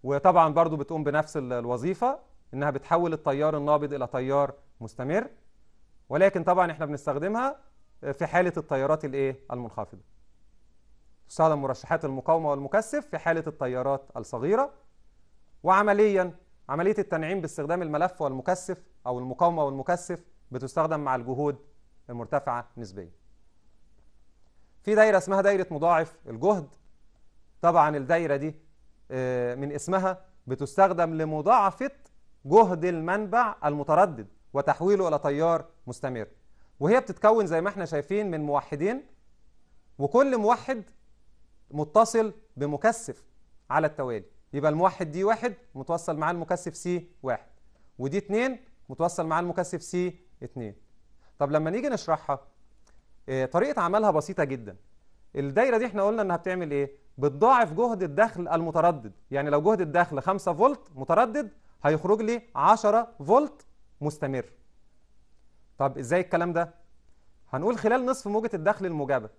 وطبعا برضو بتقوم بنفس الوظيفة انها بتحول التيار النابض الى تيار مستمر ولكن طبعا احنا بنستخدمها في حاله التيارات الايه المنخفضه تستخدم مرشحات المقاومه والمكثف في حاله التيارات الصغيره وعمليا عمليه التنعيم باستخدام الملف والمكثف او المقاومه والمكثف بتستخدم مع الجهود المرتفعه نسبيا في دايره اسمها دايره مضاعف الجهد طبعا الدايره دي آه، من اسمها بتستخدم لمضاعفه جهد المنبع المتردد وتحويله إلى تيار مستمر وهي بتتكون زي ما احنا شايفين من موحدين وكل موحد متصل بمكثف على التوالي يبقى الموحد دي واحد متوصل معاه المكثف سي واحد ودي اتنين متوصل معاه المكثف سي اتنين طب لما نيجي نشرحها آه، طريقة عملها بسيطة جدا الدايرة دي احنا قلنا انها بتعمل ايه بتضاعف جهد الدخل المتردد يعني لو جهد الدخل 5 فولت متردد هيخرج لي 10 فولت مستمر طب ازاي الكلام ده هنقول خلال نصف موجة الدخل الموجبة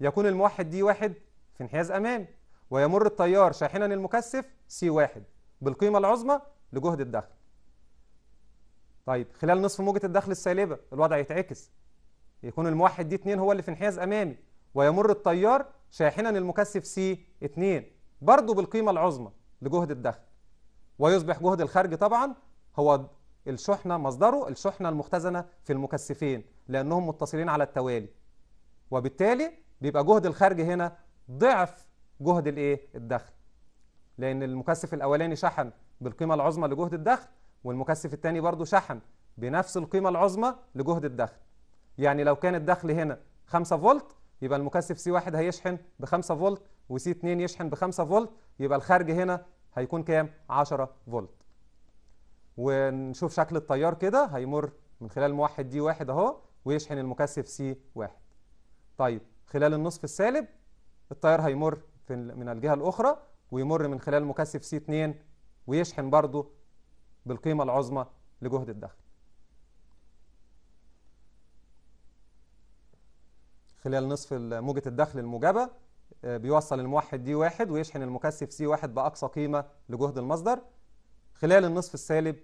يكون الموحد دي واحد في انحياز أمامي ويمر التيار شاحنا المكثف سي واحد بالقيمة العظمى لجهد الدخل طيب خلال نصف موجة الدخل السالبة الوضع يتعكس يكون الموحد دي 2 هو اللي في انحياز أمامي ويمر التيار شاحنا المكثف سي 2 برضه بالقيمة العظمى لجهد الدخل ويصبح جهد الخارج طبعا هو الشحنة مصدره الشحنة المختزنة في المكثفين لأنهم متصلين على التوالي وبالتالي بيبقى جهد الخارج هنا ضعف جهد الايه الدخل لأن المكثف الأولاني شحن بالقيمة العظمى لجهد الدخل والمكثف الثاني برضه شحن بنفس القيمة العظمى لجهد الدخل يعني لو كان الدخل هنا 5 فولت يبقى المكثف سي 1 هيشحن ب 5 فولت وسي 2 يشحن ب 5 فولت يبقى الخارج هنا هيكون كام 10 فولت ونشوف شكل التيار كده هيمر من خلال موحد دي واحد اهو ويشحن المكثف سي واحد طيب خلال النصف السالب التيار هيمر من الجهه الاخرى ويمر من خلال المكثف سي 2 ويشحن برضه بالقيمه العظمى لجهد الدخل خلال نصف موجة الدخل الموجبة آه، بيوصل الموحد دي واحد ويشحن المكثف سي واحد بأقصى قيمة لجهد المصدر خلال النصف السالب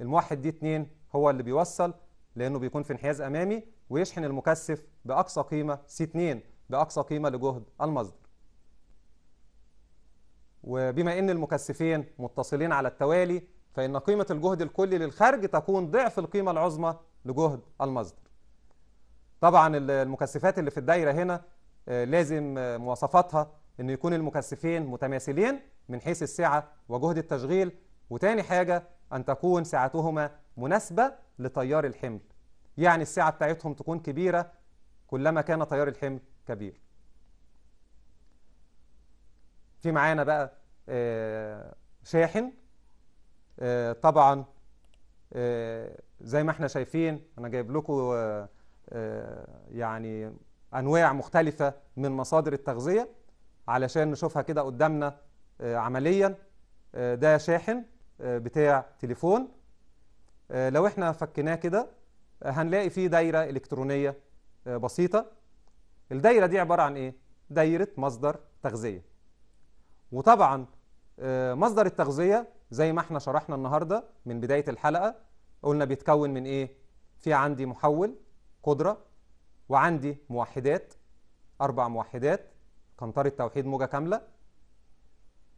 الموحد دي 2 هو اللي بيوصل لأنه بيكون في انحياز أمامي ويشحن المكثف بأقصى قيمة سي 2 بأقصى قيمة لجهد المصدر وبما أن المكثفين متصلين على التوالي فإن قيمة الجهد الكلي للخارج تكون ضعف القيمة العظمى لجهد المصدر طبعا المكثفات اللي في الدايرة هنا آه، لازم آه، مواصفاتها أن يكون المكثفين متماثلين من حيث السعة وجهد التشغيل وتاني حاجة أن تكون سعتهما مناسبة لتيار الحمل يعني السعة بتاعتهم تكون كبيرة كلما كان تيار الحمل كبير في معانا بقى آه، شاحن طبعا زي ما احنا شايفين انا جايب لكم يعني انواع مختلفه من مصادر التغذيه علشان نشوفها كده قدامنا آه، عمليا آه، ده شاحن آه، بتاع تليفون لو احنا فكناه كده هنلاقي فيه دايره الكترونيه بسيطه الدايره دي عباره عن ايه دايره مصدر تغذيه وطبعا مصدر التغذيه زي ما احنا شرحنا النهارده من بدايه الحلقه قلنا بيتكون من ايه في عندي محول قدره وعندي موحدات أربع موحدات قنطرة توحيد موجة كاملة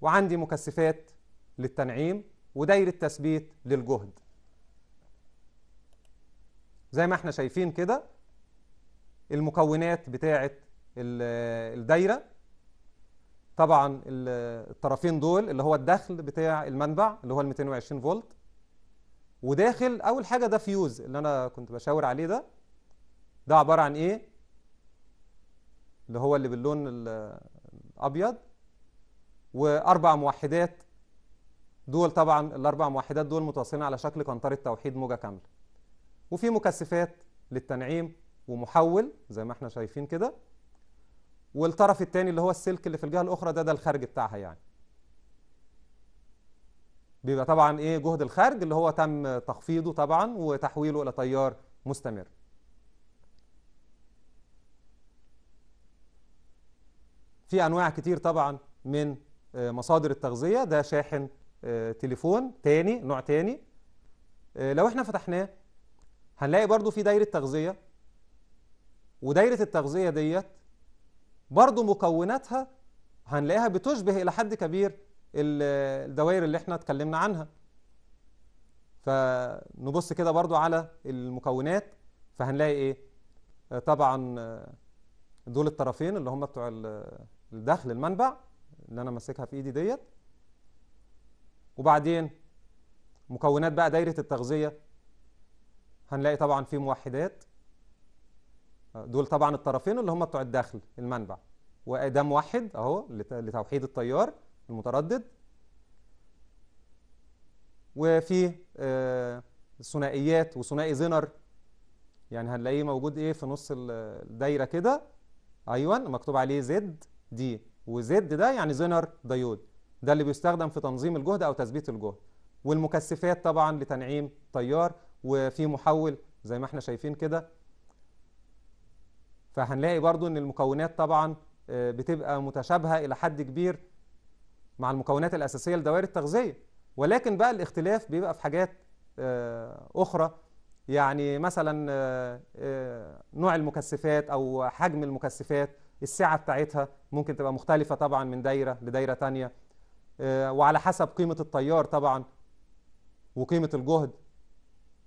وعندي مكثفات للتنعيم ودايرة تثبيت للجهد زي ما احنا شايفين كده المكونات بتاعة الدايرة طبعا الطرفين دول اللي هو الدخل بتاع المنبع اللي هو ال 220 فولت وداخل اول حاجه ده فيوز اللي انا كنت بشاور عليه ده ده عبارة عن ايه اللي هو اللي باللون الابيض واربع موحدات دول طبعا الاربع موحدات دول متوصلين على شكل قنطرة توحيد موجة كاملة وفي مكثفات للتنعيم ومحول زي ما احنا شايفين كده والطرف الثاني اللي هو السلك اللي في الجهة الاخرى ده ده الخارج بتاعها يعني بيبقى طبعا ايه جهد الخارج اللي هو تم تخفيضه طبعا وتحويله الى تيار مستمر في انواع كتير طبعا من آه، مصادر التغذيه ده شاحن آه، تليفون تاني نوع تاني آه، لو احنا فتحناه هنلاقي برضو في دايره تغذيه ودايره التغذيه ديت برضو مكوناتها هنلاقيها بتشبه الى حد كبير الدوائر اللي احنا اتكلمنا عنها فنبص كده برضو على المكونات فهنلاقي ايه طبعا دول الطرفين اللي هم بتوع دخل المنبع اللي انا ماسكها في ايدي ديت وبعدين مكونات بقى دايره التغذيه هنلاقي طبعا في موحدات دول طبعا الطرفين اللي هم بتوع الدخل المنبع وده موحد اهو لتوحيد التيار المتردد وفي آه، ثنائيات وثنائي زينر يعني هنلاقيه موجود ايه في نص الدايره كده ايوه مكتوب عليه زد دي وزد ده يعني زينر دايود ده اللي بيستخدم في تنظيم الجهد أو تثبيت الجهد والمكثفات طبعا لتنعيم تيار وفي محول زي ما احنا شايفين كده فهنلاقي برضو ان المكونات طبعا آه، بتبقى متشابهة إلى حد كبير مع المكونات الأساسية لدوائر التغذية ولكن بقى الاختلاف بيبقى في حاجات آه، أخرى يعني مثلا آه، نوع المكثفات أو حجم المكثفات السعه بتاعتها ممكن تبقى مختلفه طبعا من دايره لدايره ثانيه آه، وعلى حسب قيمه التيار طبعا وقيمه الجهد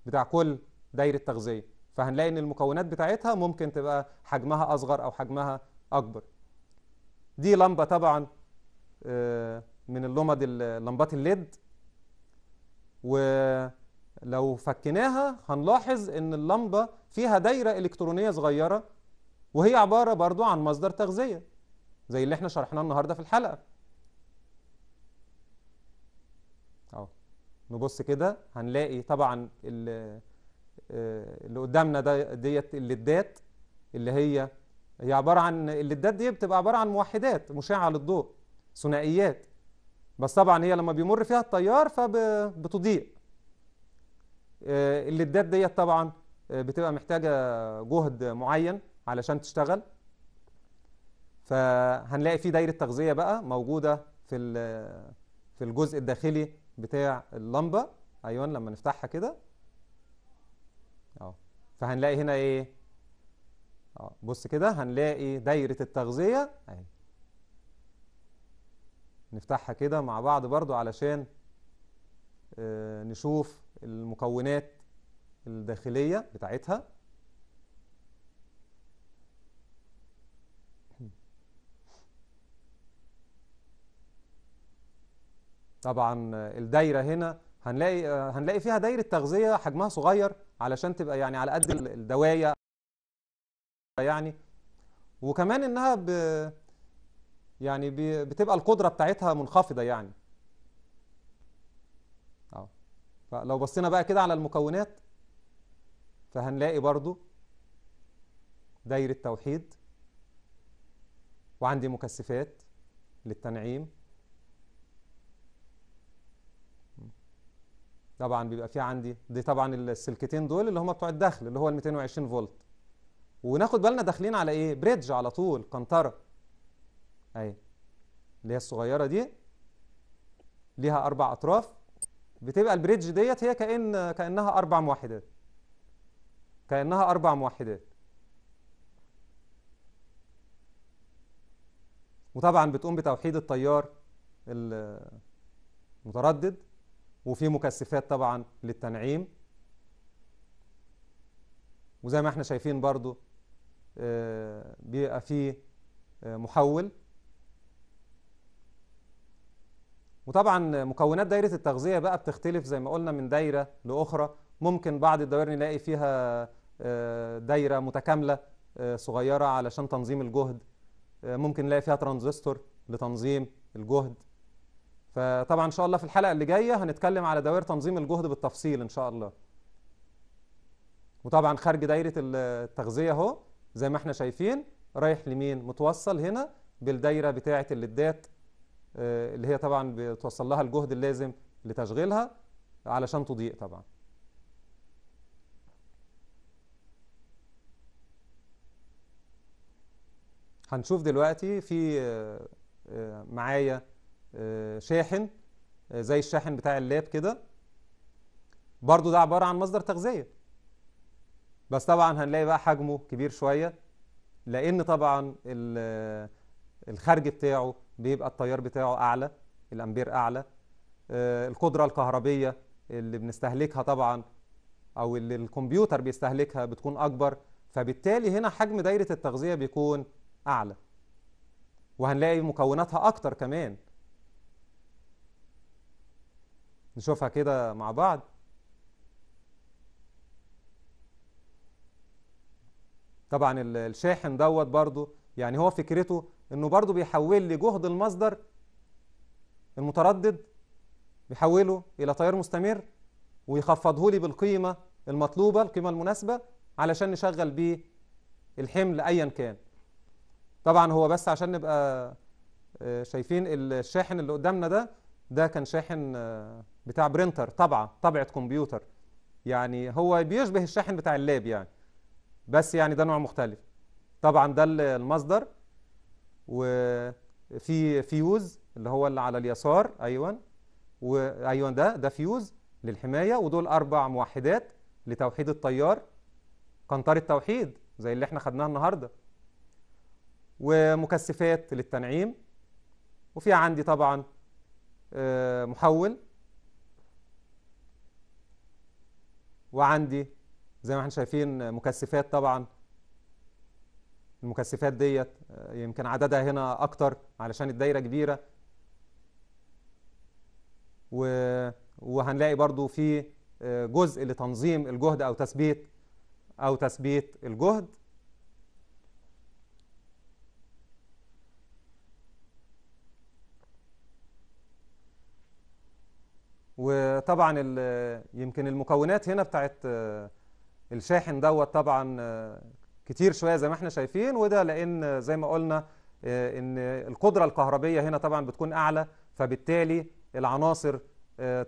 بتاع كل دايره تغذيه فهنلاقي ان المكونات بتاعتها ممكن تبقى حجمها اصغر او حجمها اكبر دي لمبه طبعا آه، من اللمض اللمبات الليد ولو فكناها هنلاحظ ان اللمبه فيها دايره الكترونيه صغيره وهي عبارة برضو عن مصدر تغذية زي اللي احنا شرحناه النهاردة في الحلقة أو. نبص كده هنلاقي طبعا آه، اللي قدامنا ديت الليدات اللي هي هي عبارة عن الليدات دي بتبقى عبارة عن موحدات مشعة للضوء ثنائيات بس طبعا هي لما بيمر فيها التيار فبتضيء الليدات آه، ديت طبعا آه، بتبقى محتاجة جهد معين علشان تشتغل فهنلاقي في دايره تغذيه بقى موجوده في في الجزء الداخلي بتاع اللمبه ايوه لما نفتحها كده اهو فهنلاقي هنا ايه اه بص كده هنلاقي دايره التغذيه اهي نفتحها كده مع بعض برضو علشان آه، نشوف المكونات الداخليه بتاعتها طبعا الدايره هنا هنلاقي هنلاقي فيها دايره تغذيه حجمها صغير علشان تبقى يعني على قد الدوايا يعني وكمان انها ب يعني بتبقى القدره بتاعتها منخفضه يعني اه فلو بصينا بقى كده على المكونات فهنلاقي برضو دايره توحيد وعندي مكثفات للتنعيم طبعا بيبقى في عندي دي طبعا السلكتين دول اللي هم بتوع الدخل اللي هو ال 220 فولت وناخد بالنا داخلين على ايه بريدج على طول قنطره اهي اللي هي الصغيره دي ليها اربع اطراف بتبقى البريدج ديت هي كأن كأنها أربع موحدات كأنها أربع موحدات وطبعا بتقوم بتوحيد التيار المتردد وفي مكثفات طبعا للتنعيم وزي ما احنا شايفين برضو آه، بيبقى فيه آه، محول وطبعا مكونات دايرة التغذية بقى بتختلف زي ما قلنا من دايرة لأخرى ممكن بعض الدوائر نلاقي فيها آه، دايرة متكاملة صغيرة علشان تنظيم الجهد ممكن نلاقي فيها ترانزستور لتنظيم الجهد فطبعا ان شاء الله في الحلقه اللي جايه هنتكلم على دوائر تنظيم الجهد بالتفصيل ان شاء الله وطبعا خارج دايره التغذيه اهو زي ما احنا شايفين رايح لمين متوصل هنا بالدايره بتاعه اللدات آه، اللي هي طبعا بتوصل لها الجهد اللازم لتشغيلها علشان تضيء طبعا هنشوف دلوقتي في آه، آه، معايا شاحن زي الشاحن بتاع اللاب كده برضو ده عبارة عن مصدر تغذية بس طبعا هنلاقي بقى حجمه كبير شوية لأن طبعا الخرج بتاعه بيبقى التيار بتاعه أعلى الأمبير أعلى آه، القدرة الكهربية اللي بنستهلكها طبعا أو اللي الكمبيوتر بيستهلكها بتكون أكبر فبالتالي هنا حجم دايرة التغذية بيكون أعلى وهنلاقي مكوناتها أكتر كمان نشوفها كده مع بعض طبعا الشاحن دوت برضو يعني هو فكرته انه برضو بيحول لي جهد المصدر المتردد بيحوله الى تيار مستمر ويخفضه لي بالقيمه المطلوبه القيمه المناسبه علشان نشغل بيه الحمل ايا كان طبعا هو بس عشان نبقى آه، شايفين الشاحن اللي قدامنا ده ده كان شاحن آه، بتاع برينتر طبعه طبعه كمبيوتر يعني هو بيشبه الشاحن بتاع اللاب يعني بس يعني ده نوع مختلف طبعا ده المصدر وفي فيوز اللي هو اللي على اليسار ايوه وايوه ده ده فيوز للحمايه ودول اربع موحدات لتوحيد التيار قنطره توحيد زي اللي احنا خدناها النهارده ومكثفات للتنعيم وفي عندي طبعا آه، محول وعندي زي ما احنا شايفين مكثفات طبعا المكثفات ديت آه، يمكن عددها هنا اكتر علشان الدايره كبيره و... وهنلاقي برضو في آه، جزء لتنظيم الجهد او تثبيت او تثبيت الجهد وطبعا يمكن المكونات هنا بتاعت آه، الشاحن دوت طبعا آه، كتير شويه زي ما احنا شايفين وده لان زي ما قلنا آه، ان القدره الكهربيه هنا طبعا بتكون اعلى فبالتالي العناصر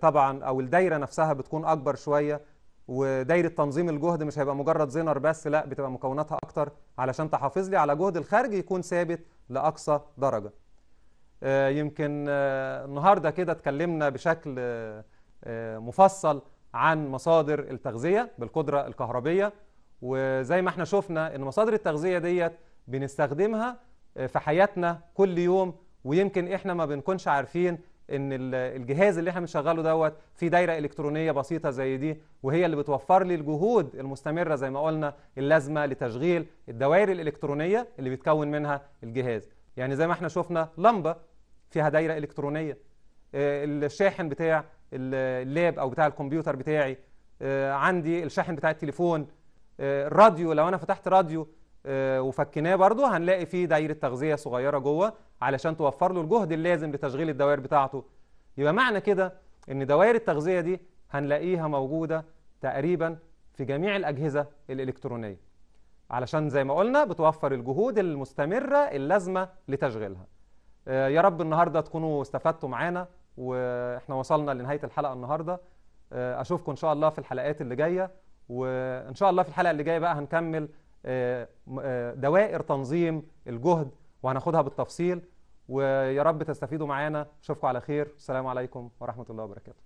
طبعا او الدايره نفسها بتكون اكبر شويه ودايره تنظيم الجهد مش هيبقى مجرد زينر بس لا بتبقى مكوناتها اكتر علشان تحافظ لي على جهد الخارج يكون ثابت لاقصى درجه آه، يمكن آه، النهارده كده اتكلمنا بشكل آه، مفصل عن مصادر التغذيه بالقدره الكهربيه وزي ما احنا شفنا ان مصادر التغذيه ديت بنستخدمها في حياتنا كل يوم ويمكن احنا ما بنكونش عارفين ان الجهاز اللي احنا بنشغله دوت في دايره الكترونيه بسيطه زي دي وهي اللي بتوفر لي الجهود المستمره زي ما قلنا اللازمه لتشغيل الدوائر الالكترونيه اللي بيتكون منها الجهاز يعني زي ما احنا شفنا لمبه فيها دايره الكترونيه آه، الشاحن بتاع اللاب او بتاع الكمبيوتر بتاعي آه، عندي الشاحن بتاع التليفون الراديو آه، لو انا فتحت راديو وفكناه برضو هنلاقي فيه دايره تغذيه صغيره جوه علشان توفر له الجهد اللازم لتشغيل الدوائر بتاعته يبقى معنى كده ان دوائر التغذيه دي هنلاقيها موجوده تقريبا في جميع الاجهزه الالكترونيه علشان زي ما قلنا بتوفر الجهود المستمره اللازمه لتشغيلها آه، يا رب النهارده تكونوا استفدتوا معانا واحنا وصلنا لنهايه الحلقه النهارده آه، اشوفكم ان شاء الله في الحلقات اللي جايه وان شاء الله في الحلقه اللي جايه بقى هنكمل آه، دوائر تنظيم الجهد وهناخدها بالتفصيل ويا رب تستفيدوا معانا اشوفكم على خير السلام عليكم ورحمه الله وبركاته